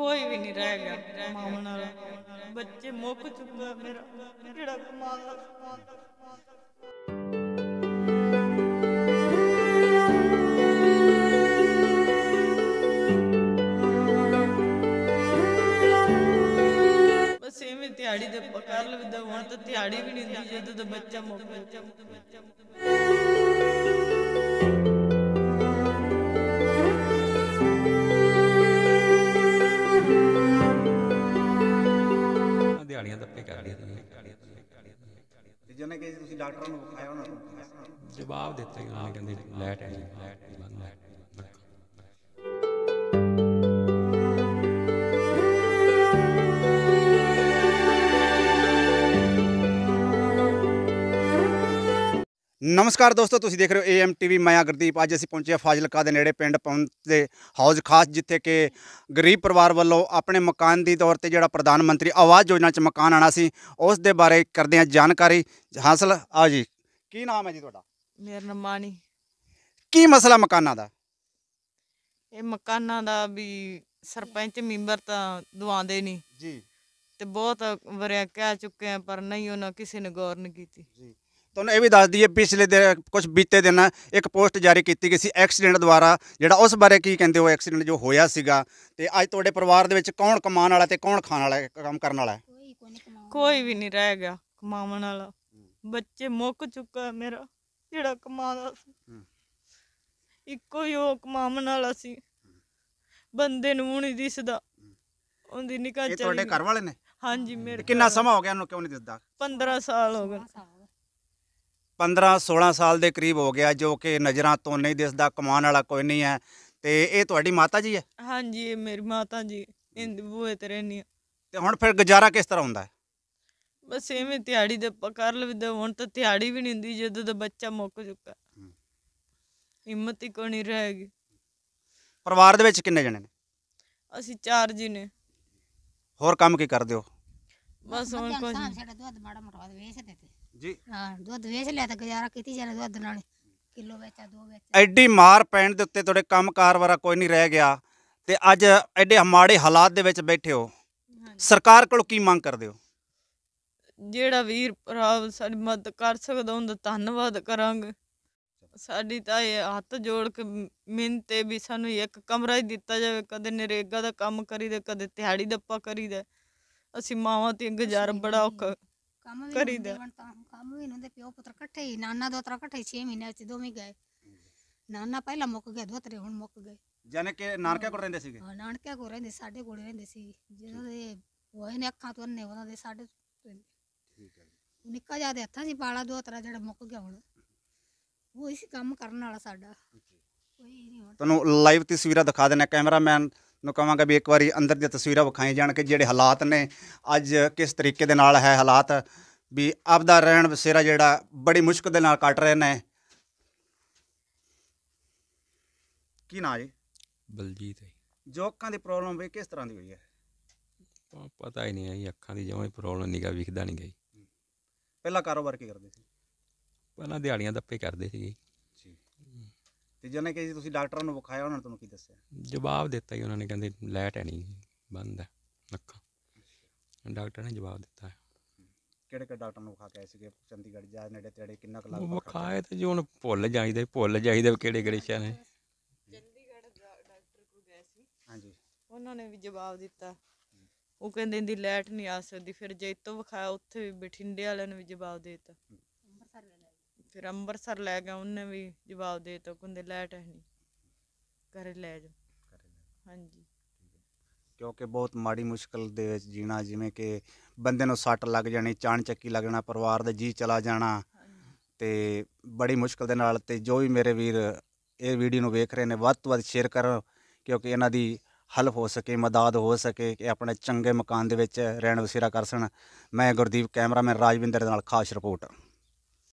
ਕੋਈ ਵੀ ਨਹੀਂ ਰਹਿ ਗਿਆ ਕਮਾਉਣ ਵਾਲਾ ਬੱਚੇ ਮੁੱਕ ਚੁੱਕਾ ਮੇਰਾ ਕਿਹੜਾ ਕਮਾਉਣ ਵਾਲਾ ਸੇਵੇਂ ਦਿਹਾੜੀ ਦੇ ਕਰ ਲਵਦਾ ਹੁਣ ਤਾਂ ਤਿਹਾੜੀ ਵੀ ਨਹੀਂ ਦਿੰਦੀ ਜਦੋਂ ਬੱਚਾ ਮੁੱਕ ਗਿਆ ਜਿਵੇਂ ਕਿ ਤੁਸੀਂ ਡਾਕਟਰ ਨੂੰ ਵਿਖਾਇਆ ਉਹਨਾਂ ਨੂੰ ਜਵਾਬ ਦਿੱਤੇ ਹਾਂ ਕਹਿੰਦੇ ਲੈਟ ਹੈ ਜੀ ਲੈਟ ਹੈ ਨਮਸਕਾਰ ਦੋਸਤੋ ਤੁਸੀਂ ਦੇਖ ਰਹੇ ਹੋ ਏਐਮ ਟੀਵੀ ਮੈਂ ਅਗਰਦੀਪ ਅੱਜ ਅਸੀਂ ਪਹੁੰਚੇ ਹਾਂ ਫਾਜ਼ਿਲਕਾ ਦੇ ਨੇੜੇ ਪਿੰਡ ਪੌਂਦ ਦੇ ਹਾਊਸ ਖਾਸ ਜਿੱਥੇ ਕਿ ਗਰੀਬ ਪਰਿਵਾਰ ਵੱਲੋਂ ਆਪਣੇ ਮਕਾਨ ਦੀ ਤੌਰ ਤੇ ਜਿਹੜਾ ਪ੍ਰਧਾਨ ਮੰਤਰੀ ਆਵਾਜ਼ ਯੋਜਨਾ 'ਚ ਮਕਾਨ ਆਣਾ ਸੀ ਉਸ ਦੇ ਬਾਰੇ ਕਰਦੇ ਹਾਂ ਜਾਣਕਾਰੀ ਹਾਸਲ ਆ ਜੀ ਕੀ ਨਾਮ ਹੈ ਜੀ ਤੁਹਾਡਾ ਮੇਰਾ ਨਾਮ ਮਾਨੀ ਕੀ ਮਸਲਾ ਮਕਾਨਾਂ ਦਾ ਇਹ ਮਕਾਨਾਂ ਦਾ ਵੀ ਸਰਪੰਚ ਮੈਂਬਰ ਤਾਂ ਦਵਾਉਂਦੇ ਨਹੀਂ ਜੀ ਤੇ ਬਹੁਤ ਵਰਿਆ ਕਹਿ ਚੁੱਕੇ ਆ ਪਰ ਨਹੀਂ ਉਹਨਾਂ ਕਿਸੇ ਨੇ ਗੌਰ ਨਹੀਂ ਕੀਤੀ ਜੀ ਤੁਹਾਨੂੰ ਇਹ ਵੀ ਦੱਸ ਦਈਏ ਪਿਛਲੇ ਦਿਨ ਕੁਝ ਬੀਤੇ ਦਿਨ ਇੱਕ ਪੋਸਟ ਜਾਰੀ ਕੀਤੀ ਗਈ ਸੀ ਐਕਸੀਡੈਂਟ ਦੁਆਰਾ ਜਿਹੜਾ ਉਸ ਬਾਰੇ ਕੀ ਕਹਿੰਦੇ ਹੋ ਐਕਸੀਡੈਂਟ ਜੋ ਹੋਇਆ ਸੀਗਾ ਤੇ ਅੱਜ ਤੁਹਾਡੇ ਪਰਿਵਾਰ ਦੇ ਵਿੱਚ ਕੌਣ ਕਮਾਉਣ ਵਾਲਾ ਤੇ ਕੌਣ ਖਾਣ ਵਾਲਾ ਕੰਮ ਕਰਨ ਵਾਲਾ ਹੈ ਕੋਈ ਵੀ ਨਹੀਂ ਰਹਿ ਗਿਆ ਕਮਾਉਣ ਵਾਲਾ ਬੱਚੇ ਮੁੱਕ ਚੁੱਕਾ ਮੇਰਾ ਜਿਹੜਾ ਕਮਾਉਂਦਾ ਸੀ ਇੱਕੋ ਹੀ ਉਹ ਕਮਾਉਣ ਵਾਲਾ ਸੀ ਬੰਦੇ ਨੂੰ ਨਹੀਂ ਦਿਸਦਾ ਉਹਦੀ ਨਿਕਾਹ ਚੱਲੀ ਤੁਹਾਡੇ ਘਰ ਵਾਲੇ ਨੇ ਹਾਂਜੀ ਮੇਰੇ ਕਿੰਨਾ ਸਮਾਂ ਹੋ ਗਿਆ ਉਹਨੂੰ ਕਿਉਂ ਨਹੀਂ ਦਿਸਦਾ 15 ਸਾਲ ਹੋ ਗਏ 15-16 ਸਾਲ ਦੇ ਕਰੀਬ ਹੋ ਗਿਆ ਜੋ ਕਿ ਨਜ਼ਰਾਂ ਤੋਂ ਨਹੀਂ ਦਿਸਦਾ ਕਮਾਨ ਵਾਲਾ ਕੋਈ ਨਹੀਂ ਹੈ ਤੇ ਇਹ ਤੁਹਾਡੀ ਮਾਤਾ ਜੀ ਹੈ ਹਾਂਜੀ ਇਹ ਮੇਰੀ ਮਾਤਾ ਜੀ ਇਹ ਬੂਹੇ ਤੇ ਰਹਿੰਦੀ ਤੇ ਹੁਣ ਫਿਰ ਗੁਜ਼ਾਰਾ ਕਿਸ ਤਰ੍ਹਾਂ ਹੁੰਦਾ ਹੈ ਬਸ ਐਵੇਂ ਤਿਹਾੜੀ ਦੇ ਆਪਾਂ ਕਰ ਲਵਦੇ ਹੁਣ ਤਾਂ ਤਿਹਾੜੀ ਵੀ ਨਹੀਂ ਹੁੰਦੀ ਜਦੋਂ ਦਾ ਬੱਚਾ ਮੁੱਕ ਚੁੱਕਾ ਹਿੰਮਤ ਹੀ ਕੋਈ ਨਹੀਂ ਰਹੇਗੀ ਪਰਿਵਾਰ ਦੇ ਵਿੱਚ ਕਿੰਨੇ ਜਣੇ ਨੇ ਅਸੀਂ ਚਾਰ ਜੀ ਨੇ ਹੋਰ ਕੰਮ ਕੀ ਕਰਦੇ ਹੋ ਬਸ ਹੁਣ ਕੋਈ ਸਾਡਾ ਦੁੱਧ ਮਾੜਾ ਦੇ ਵੇਚ ਦਿੱਤੇ ਜੀ ਹਾਂ ਦੁੱਧ ਵੇਚ ਲਿਆ ਤਾਂ ਗੁਜ਼ਾਰਾ ਕੀਤੀ ਜਾਣਾ ਦੁੱਧ ਨਾਲ ਕਿਲੋ ਵੇਚਾ ਦੋ ਵੇਚਾ ਐਡੀ ਮਾਰ ਪੈਣ ਦੇ ਉੱਤੇ ਤੁਹਾਡੇ ਕੰਮ ਕਾਰਵਾਰਾ ਕੋਈ ਨਹੀਂ ਰਹਿ ਗਿਆ ਤੇ ਅੱਜ ਐਡੇ ਮਾੜੇ ਹਾਲਾਤ ਦੇ ਵਿੱਚ ਬੈਠੇ ਹੋ ਸਰਕਾਰ ਕੋਲ ਕੀ ਮੰਗ ਕਰਦੇ ਹੋ ਜਿਹੜਾ ਵੀਰ ਭਰਾ ਸਾਡੀ ਮਦਦ ਕਰ ਸਕਦਾ ਦਾ ਧੰਨਵਾਦ ਕਰਾਂਗੇ ਸਾਡੀ ਤਾਂ ਇਹ ਹੱਥ ਜੋੜ ਕੇ ਮਿੰਤੇ ਵੀ ਸਾਨੂੰ ਇੱਕ ਕਮਰਾ ਹੀ ਦਿੱਤਾ ਜਾਵੇ ਕਦੇ ਨਰੇਗਾ ਦਾ ਕੰਮ ਕਰੀਦਾ ਕਦੇ ਦਿਹਾੜੀ ਦੱਪਾ ਕਰੀਦਾ ਅਸੀਂ ਮਾਵਾਂ ਤੇ ਗੁਜ਼ਾਰਾ ਬੜਾ ਔਖਾ ਕੰਮ ਵੀ ਕਰੀਦਾ ਤਾਂ ਕੰਮ ਵੀ ਇਹਨਾਂ ਦੇ ਪਿਓ ਪੁੱਤਰ ਇਕੱਠੇ ਹੀ ਨਾਨਾ ਦੋਤਰਾ ਇਕੱਠੇ ਹੀ 6 ਮਹੀਨਿਆਂ ਚ ਦੋਵੇਂ ਗਏ ਨਾਨਾ ਪਹਿਲਾਂ ਮੁੱਕ ਗਏ ਦੋਤਰੇ ਹੁਣ ਮੁੱਕ ਗਏ ਜਾਨੇ ਕਿ ਨਾਨਕਿਆਂ ਕੋਲ ਰਹਿੰਦੇ ਸੀਗੇ ਨਾਨਕੇ ਨਾਨਕਿਆਂ ਕੋਲ ਰਹਿੰਦੇ ਸਾਡੇ ਕੋਲ ਰਹਿੰਦੇ ਸੀ ਜਿਹਨਾਂ ਦੇ ਹੋਏ ਨੇ ਅੱਖਾਂ ਤੋਂ ਨੇ ਉਹਨਾਂ ਦੇ ਸਾਡੇ ਠੀਕ ਹੈ ਨਿੱਕਾ ਜਿਹਾ ਦੇ ਹੱਥਾਂ 'ਚ ਪਾਲਾ ਦੋਤਰਾ ਜਿਹੜਾ ਮੁੱਕ ਗਿਆ ਹੁਣ ਉਹ ਇਸ ਕੰਮ ਕਰਨ ਵਾਲਾ ਸਾਡਾ ਕੋਈ ਨਹੀਂ ਹੁਣ ਤੁਹਾਨੂੰ ਲਾਈਵ ਤਸਵੀਰਾਂ ਦਿਖਾ ਦੇਣਾ ਕੈਮਰਾਮੈਨ ਨੂੰ ਕਹਾਂਗਾ ਵੀ ਇੱਕ ਵਾਰੀ ਅੰਦਰ ਦੀਆਂ ਤਸਵੀਰਾਂ ਵਿਖਾਈ ਜਾਣ ਕਿ ਜਿਹੜੇ ਹਾਲਾਤ ਨੇ ਅੱਜ ਕਿਸ ਤਰੀਕੇ ਦੇ ਨਾਲ ਹੈ ਹਾਲਾਤ ਵੀ ਆਪਦਾ ਰਹਿਣ ਬਸੇਰਾ ਜਿਹੜਾ ਬੜੀ ਮੁਸ਼ਕਲ ਦੇ ਨਾਲ ਕੱਟ ਰਹੇ ਨੇ ਕੀ ਨਾਂ ਜੀ ਬਲਜੀਤ ਹੈ ਜੋਕਾਂ ਦੀ ਪ੍ਰੋਬਲਮ ਵੀ ਕਿਸ ਤਰ੍ਹਾਂ ਦੀ ਹੋਈ ਹੈ ਪਤਾ ਹੀ ਨਹੀਂ ਆਈ ਅੱਖਾਂ ਦੀ ਜਿਵੇਂ ਪ੍ਰੋਬਲਮ ਨਹੀਂ ਗਾ ਵਿਖਦਾ ਨਹੀਂ ਗਈ ਪਹਿਲਾਂ ਕਾਰੋਬਾਰ ਕੀ ਕਰਦੇ ਸੀ ਪਹਿਲਾਂ ਦਿਹਾੜੀਆਂ ਦੱਪੇ ਕਰਦੇ ਸੀ ਤੇ ਕਹੇ ਕਿ ਤੁਸੀਂ ਡਾਕਟਰਾਂ ਨੂੰ ਵਿਖਾਇਆ ਉਹਨਾਂ ਨੇ ਤੁਹਾਨੂੰ ਕੀ ਦੱਸਿਆ ਜਵਾਬ ਦਿੱਤਾ ਹੀ ਉਹਨਾਂ ਨੇ ਕਹਿੰਦੇ ਲਾਈਟ ਹੈ ਨਹੀਂ ਬੰਦ ਹੈ ਅੱਖਾਂ ਡਾਕਟਰ ਨੇ ਜਵਾਬ ਦਿੱਤਾ ਕਿਹੜੇ ਕਿਹੜੇ ਡਾਕਟਰ ਨੂੰ ਵਿਖਾ ਕੇ ਆਏ ਸੀਗੇ ਚੰਡੀਗੜ੍ਹ ਜਾਂ ਨੇੜੇ ਤੇੜੇ ਕਿੰਨਾ ਕੁ ਵਿਖਾਏ ਤੇ ਜੀ ਹੁਣ ਭੁੱਲ ਜਾਈਦੇ ਭੁੱਲ ਜਾਈਦੇ ਕਿਹੜੇ ਕਿਹੜੇ ਸ਼ਹਿਰ ਨੇ ਚੰਡੀਗੜ੍ਹ ਡਾਕਟਰ ਕੋਲ ਗਏ ਸੀ ਹਾਂਜੀ ਉਹਨਾਂ ਨੇ ਵੀ ਜਵਾਬ ਦਿੱਤਾ ਉਹ ਕਹਿੰਦੇ ਦੀ ਲਾਈਟ ਨਹੀਂ ਆ ਸਕਦੀ ਫਿਰ ਇਤੋਂ ਵਿਖਾਇਆ ਉੱਥੇ ਵੀ ਬਠਿੰਡੇ ਵਾਲਿਆਂ ਨੇ ਵੀ ਜਵਾਬ ਦੇ ਦਿੱਤਾ ਫਿਰ ਅੰਮ੍ਰਿਤਸਰ ਲੈ ਗਿਆ ਉਹਨੇ ਵੀ ਜਵਾਬ ਦੇ ਤੋ ਕੁੰਦੇ ਲੈਟ ਹੈ ਨਹੀਂ ਘਰੇ ਲੈ ਜਾ ਲੈ ਹਾਂਜੀ ਕਿਉਂਕਿ ਬਹੁਤ ਮਾੜੀ ਮੁਸ਼ਕਲ ਦੇ ਵਿੱਚ ਜੀਣਾ ਜਿਵੇਂ ਕਿ ਬੰਦੇ ਨੂੰ ਸੱਟ ਲੱਗ ਜਾਣੀ ਚਾਣ ਚੱਕੀ ਲੱਗ ਜਾਣਾ ਪਰਿਵਾਰ ਦਾ ਜੀ ਚਲਾ ਜਾਣਾ ਤੇ ਬੜੀ ਮੁਸ਼ਕਲ ਦੇ ਨਾਲ ਤੇ ਜੋ ਵੀ ਮੇਰੇ ਵੀਰ ਇਹ ਵੀਡੀਓ ਨੂੰ ਵੇਖ ਰਹੇ ਨੇ ਵੱਧ ਤੋਂ ਵੱਧ ਸ਼ੇਅਰ ਕਰੋ ਕਿਉਂਕਿ ਇਹਨਾਂ ਦੀ ਹੱਲ ਹੋ ਸਕੇ ਮਦਦ ਹੋ ਸਕੇ ਕਿ ਆਪਣੇ ਚੰਗੇ ਮਕਾਨ ਦੇ ਵਿੱਚ ਰਹਿਣ ਵਸੇਰਾ ਕਰ ਸਕਣ ਮੈਂ ਗੁਰਦੀਪ ਕੈਮਰਾਮੈਨ ਰਾਜਵਿੰਦਰ ਦੇ ਨਾਲ ਖਾਸ ਰਿਪੋਰਟ